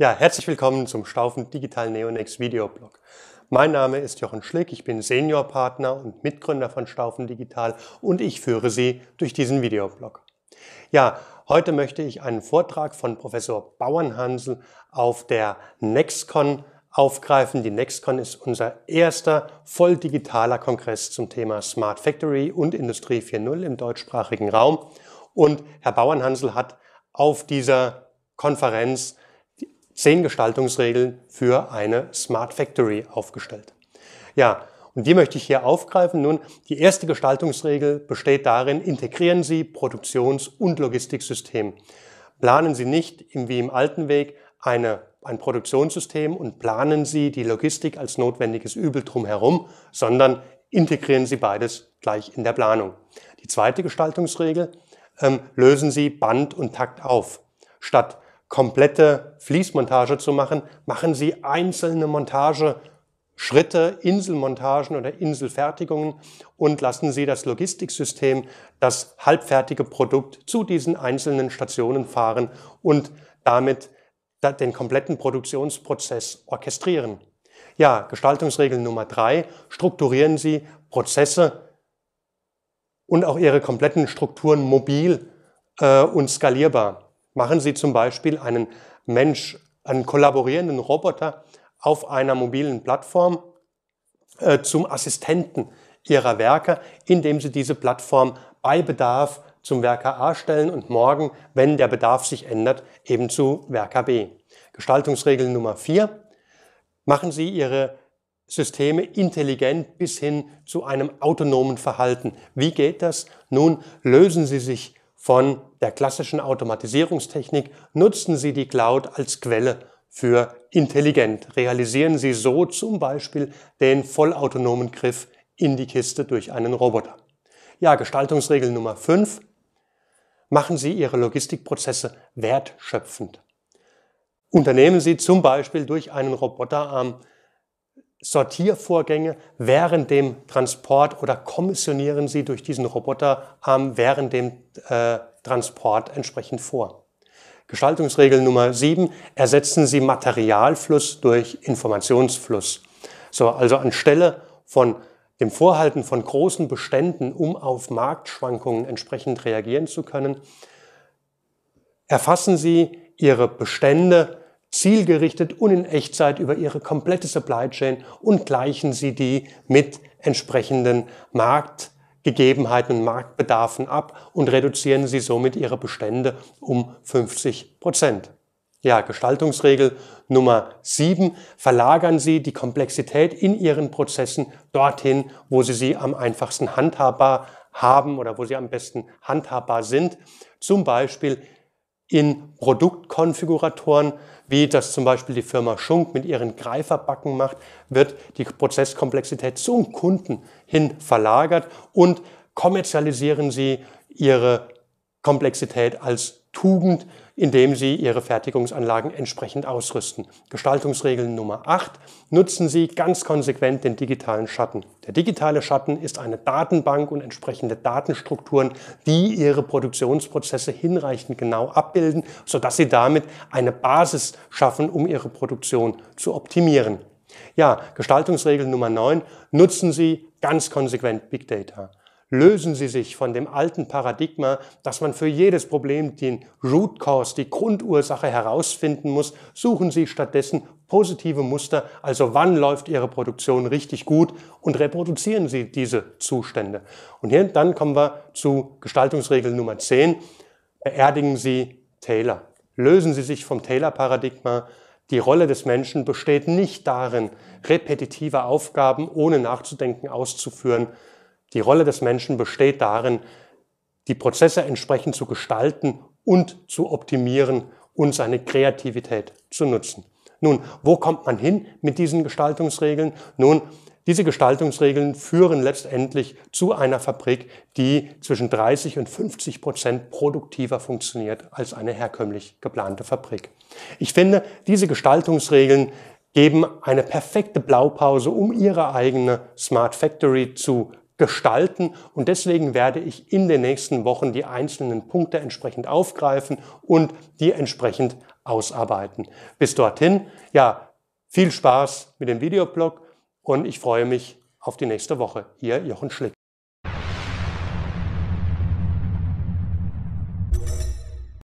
Ja, herzlich willkommen zum Staufen Digital Neonex Videoblog. Mein Name ist Jochen Schlick, ich bin Seniorpartner und Mitgründer von Staufen Digital und ich führe Sie durch diesen Videoblog. Ja, heute möchte ich einen Vortrag von Professor Bauernhansel auf der Nexcon aufgreifen. Die Nexcon ist unser erster voll digitaler Kongress zum Thema Smart Factory und Industrie 4.0 im deutschsprachigen Raum. Und Herr Bauernhansel hat auf dieser Konferenz zehn Gestaltungsregeln für eine Smart Factory aufgestellt. Ja, und die möchte ich hier aufgreifen. Nun, die erste Gestaltungsregel besteht darin, integrieren Sie Produktions- und Logistiksystem. Planen Sie nicht wie im alten Weg eine, ein Produktionssystem und planen Sie die Logistik als notwendiges Übel drumherum, sondern integrieren Sie beides gleich in der Planung. Die zweite Gestaltungsregel, ähm, lösen Sie Band und Takt auf. Statt komplette Fließmontage zu machen, machen Sie einzelne Montageschritte, Inselmontagen oder Inselfertigungen und lassen Sie das Logistiksystem, das halbfertige Produkt zu diesen einzelnen Stationen fahren und damit den kompletten Produktionsprozess orchestrieren. Ja, Gestaltungsregel Nummer drei, strukturieren Sie Prozesse und auch Ihre kompletten Strukturen mobil äh, und skalierbar. Machen Sie zum Beispiel einen Mensch, einen kollaborierenden Roboter auf einer mobilen Plattform äh, zum Assistenten Ihrer Werker, indem Sie diese Plattform bei Bedarf zum Werker A stellen und morgen, wenn der Bedarf sich ändert, eben zu Werker B. Gestaltungsregel Nummer 4. Machen Sie Ihre Systeme intelligent bis hin zu einem autonomen Verhalten. Wie geht das? Nun lösen Sie sich von der klassischen Automatisierungstechnik, nutzen Sie die Cloud als Quelle für intelligent. Realisieren Sie so zum Beispiel den vollautonomen Griff in die Kiste durch einen Roboter. Ja, Gestaltungsregel Nummer 5. Machen Sie Ihre Logistikprozesse wertschöpfend. Unternehmen Sie zum Beispiel durch einen Roboterarm Sortiervorgänge während dem Transport oder kommissionieren Sie durch diesen Roboterarm während dem äh, Transport entsprechend vor. Gestaltungsregel Nummer 7, ersetzen Sie Materialfluss durch Informationsfluss. So, also anstelle von dem Vorhalten von großen Beständen, um auf Marktschwankungen entsprechend reagieren zu können, erfassen Sie Ihre Bestände zielgerichtet und in Echtzeit über ihre komplette Supply Chain und gleichen sie die mit entsprechenden Marktgegebenheiten und Marktbedarfen ab und reduzieren sie somit ihre Bestände um 50 Prozent. Ja, Gestaltungsregel Nummer 7. Verlagern Sie die Komplexität in Ihren Prozessen dorthin, wo Sie sie am einfachsten handhabbar haben oder wo sie am besten handhabbar sind. Zum Beispiel in Produktkonfiguratoren, wie das zum Beispiel die Firma Schunk mit ihren Greiferbacken macht, wird die Prozesskomplexität zum Kunden hin verlagert und kommerzialisieren sie ihre Komplexität als Tugend, indem Sie Ihre Fertigungsanlagen entsprechend ausrüsten. Gestaltungsregel Nummer 8. Nutzen Sie ganz konsequent den digitalen Schatten. Der digitale Schatten ist eine Datenbank und entsprechende Datenstrukturen, die Ihre Produktionsprozesse hinreichend genau abbilden, sodass Sie damit eine Basis schaffen, um Ihre Produktion zu optimieren. Ja, Gestaltungsregel Nummer 9. Nutzen Sie ganz konsequent Big Data lösen sie sich von dem alten Paradigma, dass man für jedes Problem den Root Cause, die Grundursache herausfinden muss, suchen sie stattdessen positive Muster, also wann läuft ihre Produktion richtig gut und reproduzieren sie diese Zustände. Und hier dann kommen wir zu Gestaltungsregel Nummer 10, beerdigen sie Taylor. Lösen sie sich vom Taylor-Paradigma, die Rolle des Menschen besteht nicht darin, repetitive Aufgaben ohne nachzudenken auszuführen, die Rolle des Menschen besteht darin, die Prozesse entsprechend zu gestalten und zu optimieren und seine Kreativität zu nutzen. Nun, wo kommt man hin mit diesen Gestaltungsregeln? Nun, diese Gestaltungsregeln führen letztendlich zu einer Fabrik, die zwischen 30 und 50 Prozent produktiver funktioniert als eine herkömmlich geplante Fabrik. Ich finde, diese Gestaltungsregeln geben eine perfekte Blaupause, um ihre eigene Smart Factory zu gestalten. Und deswegen werde ich in den nächsten Wochen die einzelnen Punkte entsprechend aufgreifen und die entsprechend ausarbeiten. Bis dorthin, ja, viel Spaß mit dem Videoblog und ich freue mich auf die nächste Woche. Ihr Jochen Schlick.